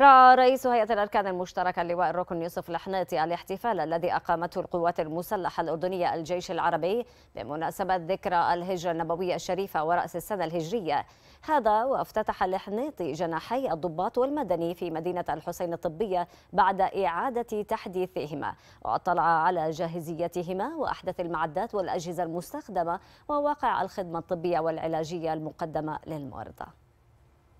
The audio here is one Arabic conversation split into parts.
رعى رئيس هيئة الأركان المشتركة اللواء الركن يوسف الحناطي الاحتفال الذي أقامته القوات المسلحة الأردنية الجيش العربي بمناسبة ذكرى الهجرة النبوية الشريفة ورأس السنة الهجرية هذا وافتتح الحناطي جناحي الضباط والمدني في مدينة الحسين الطبية بعد إعادة تحديثهما واطلع على جاهزيتهما وأحدث المعدات والأجهزة المستخدمة وواقع الخدمة الطبية والعلاجية المقدمة للمرضى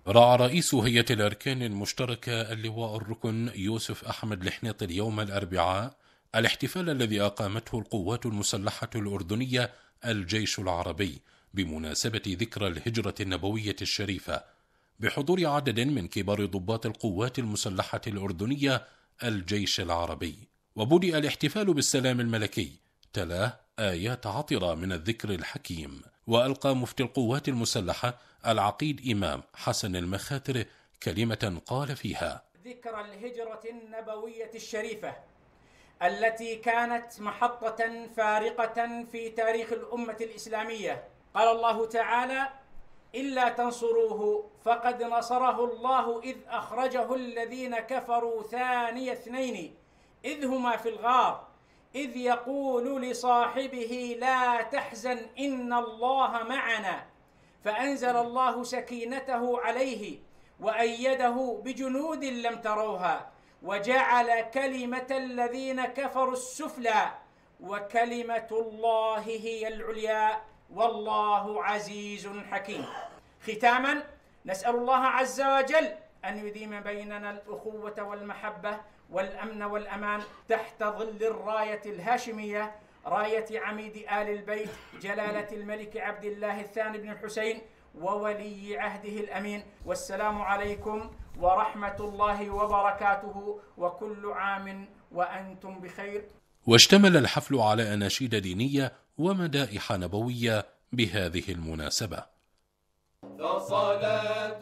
رعى رئيس هيئة الأركان المشتركة اللواء الركن يوسف أحمد لحنيط اليوم الأربعاء الاحتفال الذي أقامته القوات المسلحة الأردنية الجيش العربي بمناسبة ذكرى الهجرة النبوية الشريفة بحضور عدد من كبار ضباط القوات المسلحة الأردنية الجيش العربي وبدأ الاحتفال بالسلام الملكي تلاه آيات عطرة من الذكر الحكيم وألقى مفتي القوات المسلحة العقيد إمام حسن المخاتر كلمة قال فيها ذكرى الهجرة النبوية الشريفة التي كانت محطة فارقة في تاريخ الأمة الإسلامية قال الله تعالى إلا تنصروه فقد نصره الله إذ أخرجه الذين كفروا ثاني اثنين إذ هما في الغار إذ يقول لصاحبه لا تحزن إن الله معنا فأنزل الله سكينته عليه وأيده بجنود لم تروها وجعل كلمة الذين كفروا السفلى وكلمة الله هي العليا والله عزيز حكيم. ختاما نسأل الله عز وجل أن يديم بيننا الأخوة والمحبة والأمن والأمان تحت ظل الراية الهاشمية راية عميد آل البيت جلالة الملك عبد الله الثاني بن الحسين وولي عهده الامين والسلام عليكم ورحمه الله وبركاته وكل عام وانتم بخير. واشتمل الحفل على اناشيد دينيه ومدائح نبويه بهذه المناسبه. فصلاه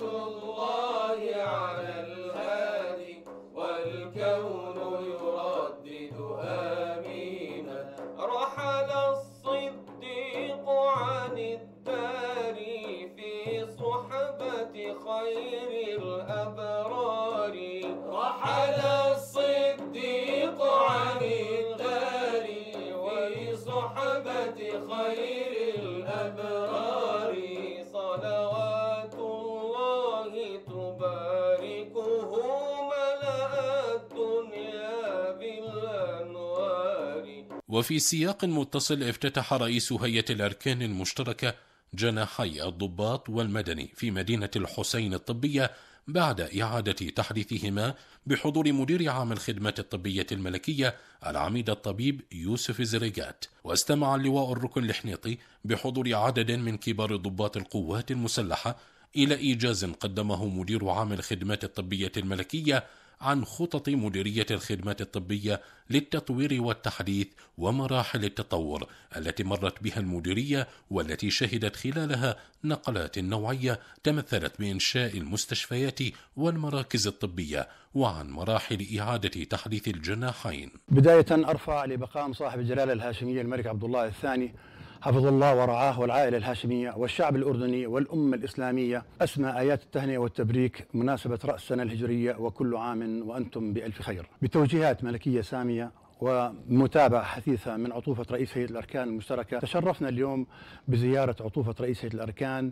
وفي سياق متصل افتتح رئيس هيئة الأركان المشتركة جناحي الضباط والمدني في مدينة الحسين الطبية بعد إعادة تحديثهما بحضور مدير عام الخدمة الطبية الملكية العميد الطبيب يوسف زريجات واستمع اللواء الركن الحنيطي بحضور عدد من كبار ضباط القوات المسلحة إلى إيجاز قدمه مدير عام الخدمة الطبية الملكية عن خطط مديرية الخدمات الطبية للتطوير والتحديث ومراحل التطور التي مرت بها المديرية والتي شهدت خلالها نقلات نوعية تمثلت بإنشاء المستشفيات والمراكز الطبية وعن مراحل إعادة تحديث الجناحين بداية أرفع لبقام صاحب الجلالة الهاشمية الملك عبد الله الثاني حفظ الله ورعاه والعائلة الهاشمية والشعب الأردني والأمة الإسلامية أسمى آيات التهنئة والتبريك مناسبة رأس السنة الهجرية وكل عام وأنتم بألف خير بتوجيهات ملكية سامية ومتابعة حثيثة من عطوفة رئيس هيئة الأركان المشتركة تشرفنا اليوم بزيارة عطوفة رئيس هيئة الأركان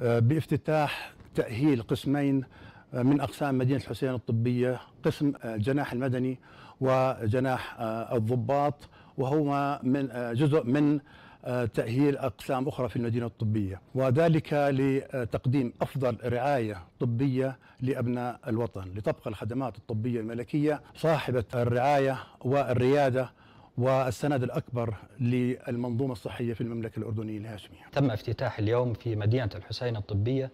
آه، بافتتاح تأهيل قسمين آه، من أقسام مدينة الحسين الطبية قسم الجناح آه، المدني وجناح الضباط وهما من جزء من تأهيل أقسام أخرى في المدينة الطبية وذلك لتقديم أفضل رعاية طبية لأبناء الوطن لتبقى الخدمات الطبية الملكية صاحبة الرعاية والريادة والسند الأكبر للمنظومة الصحية في المملكة الأردنية الهاشمية تم افتتاح اليوم في مدينة الحسين الطبية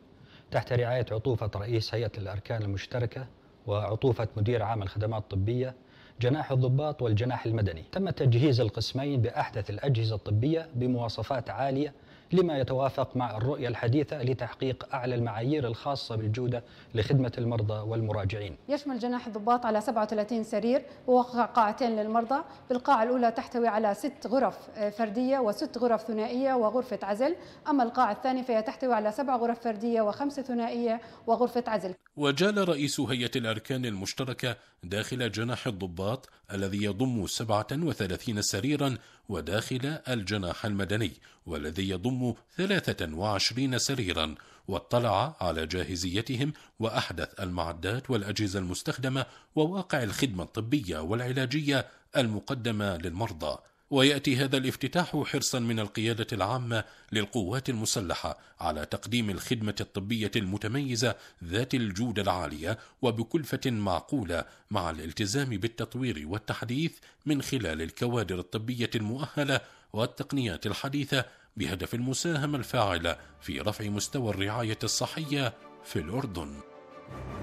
تحت رعاية عطوفة رئيس هيئة الأركان المشتركة وعطوفة مدير عام الخدمات الطبية جناح الضباط والجناح المدني تم تجهيز القسمين بأحدث الأجهزة الطبية بمواصفات عالية لما يتوافق مع الرؤية الحديثة لتحقيق أعلى المعايير الخاصة بالجودة لخدمة المرضى والمراجعين يشمل جناح الضباط على 37 سرير ووقع قاعتين للمرضى بالقاعة الأولى تحتوي على ست غرف آه، فردية وست غرف ثنائية وغرفة عزل أما القاعة الثانية فهي تحتوي على سبع غرف فردية وخمسه ثنائية وغرفة عزل وجال رئيس هيئة الأركان المشتركة داخل جناح الضباط الذي يضم 37 سريرا وداخل الجناح المدني والذي يضم 23 سريرا واطلع على جاهزيتهم وأحدث المعدات والأجهزة المستخدمة وواقع الخدمة الطبية والعلاجية المقدمة للمرضى ويأتي هذا الافتتاح حرصا من القيادة العامة للقوات المسلحة على تقديم الخدمة الطبية المتميزة ذات الجودة العالية وبكلفة معقولة مع الالتزام بالتطوير والتحديث من خلال الكوادر الطبية المؤهلة والتقنيات الحديثة بهدف المساهمة الفاعلة في رفع مستوى الرعاية الصحية في الأردن.